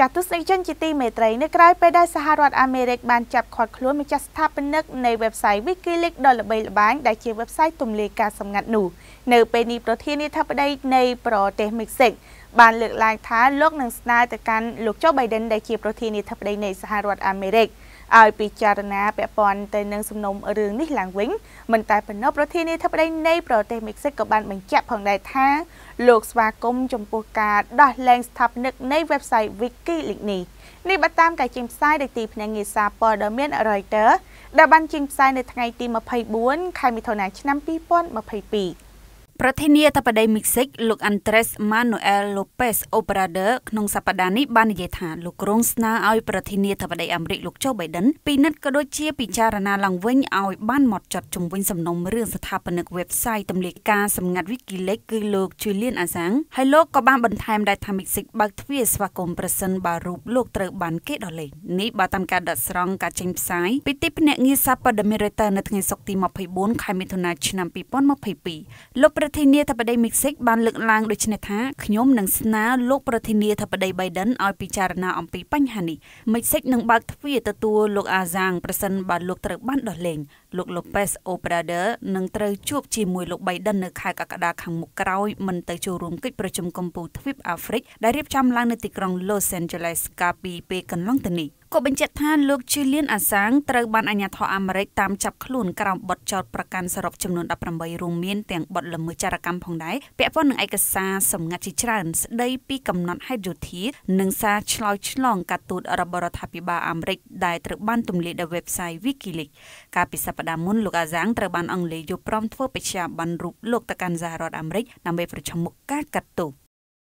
ចាស់ទស្សនិកជនជាទីមេត្រីនៅក្រៅពេលដែលសហរដ្ឋអាមេរិកបានចាប់ឃាត់ខ្លួនម្ចាស់ស្ថាបនិកនៃ website WikiLeaks ដ៏ល្បីល្បាញដែលជា website ទម្លាយការសម្ងាត់នោះនៅពេលនេះប្រធានាធិបតីនៃប្រទេសមិចស៊ិកបានលើកឡើងថាលោកនឹងស្នើទៅកាន់លោកជូបៃដិនដែលជាប្រធានាធិបតីនៃសហរដ្ឋអាមេរិក។ឲ្យពិចារណាពាក់ព័ន្ធទៅនឹងសំណុំរឿងនេះឡើងវិញមិនតែប៉ុណ្ណោះប្រធានាធិបតីនៃប្រទេសមិចស៊ិកក៏បានបញ្ជាក់ផងដែរថាលោកស្វាគមន៍ចំពោះការដោះលែងស្ថាបនិកនៃ website WikiLeaks នេះនេះបើតាមការចេញផ្សាយដោយទីភ្នាក់ងារសារព័ត៌មាន Reuters ដែលបានចេញផ្សាយនៅថ្ងៃទី24ខែមិថុនាឆ្នាំ2022ប្រធានាធិបតីមិចស៊ិកលោក Andres Manuel Lopez Obrador ក្នុងសប្តាហ៍នេះបាននិយាយថាលោករងស្នើឲ្យប្រធានាធិបតីអាមេរិកលោក Joe Biden ពិនិត្យក៏ដូចជាពិចារណាឡើងវិញឲ្យបានម៉ត់ចត់ជំវិញសំណុំរឿងស្ថាបនិក website ទម្លាយការសម្ងាត់ WikiLeaks គឺលោក Julian Assange ហើយលោកក៏បានបន្ថែមដែរថាមិចស៊ិកបើកទ្វារស្វាគមន៍ប្រសិនបើរូបលោកត្រូវបានគេដកលេងនេះបើតាមការដកស្រង់ការចេញផ្សាយពីទីភ្នាក់ងារសារព័ត៌មាន Reuters នៅថ្ងៃសុក្រទី24ខែមិថុនាឆ្នាំ2022លោកប្រធានាធិបតីមិចស៊ិកបានលើកឡើងដូចនេះថាខ្ញុំនឹងស្នើលោកប្រធានាធិបតី Biden ឲ្យពិចារណាអំពីបញ្ហានេះមិចស៊ិកនឹងបើកទ្វារទទួលលោកអាសាងប្រសិនបើលោកត្រូវបានដោះលែងលោក Lopez Obrador នឹងត្រូវជួបជាមួយលោក Biden នៅខែកក្កដាខាងមុខក្រោយមិនទៅចូលរួមកិច្ចប្រជុំកំពូលទ្វីបអាហ្វ្រិកដែលរៀបចំឡើងនៅទីក្រុង Los Angeles កាលពីពេលកន្លងទៅនេះក៏បញ្ជាក់ថាលោកជូលៀនអាសាងត្រូវបានអាជ្ញាធរអាមេរិកតាមចាប់ខ្លួនក្រោមបទចោទប្រកាន់សរុបចំនួន18រួមមានទាំងបទល្មើសចរាកម្មផងដែរពាក់ព័ន្ធនឹងឯកសារសម្ងាត់ជាច្រើនស្ដីពីកំណត់ហេតុយោធានិងសារឆ្លោយឆ្លងការទូតរបស់រដ្ឋាភិបាលអាមេរិក ដែលត្រូវបានទម្លាយដោយ website WikiLeaks កាលពីសប្តាហ៍មុនលោកអាសាងត្រូវបានអង់គ្លេសយល់ព្រមធ្វើបេក្ខប័ណ្ណរូបលោកទៅកាន់សហរដ្ឋអាមេរិកដើម្បីប្រឈមមុខការកាត់ទោស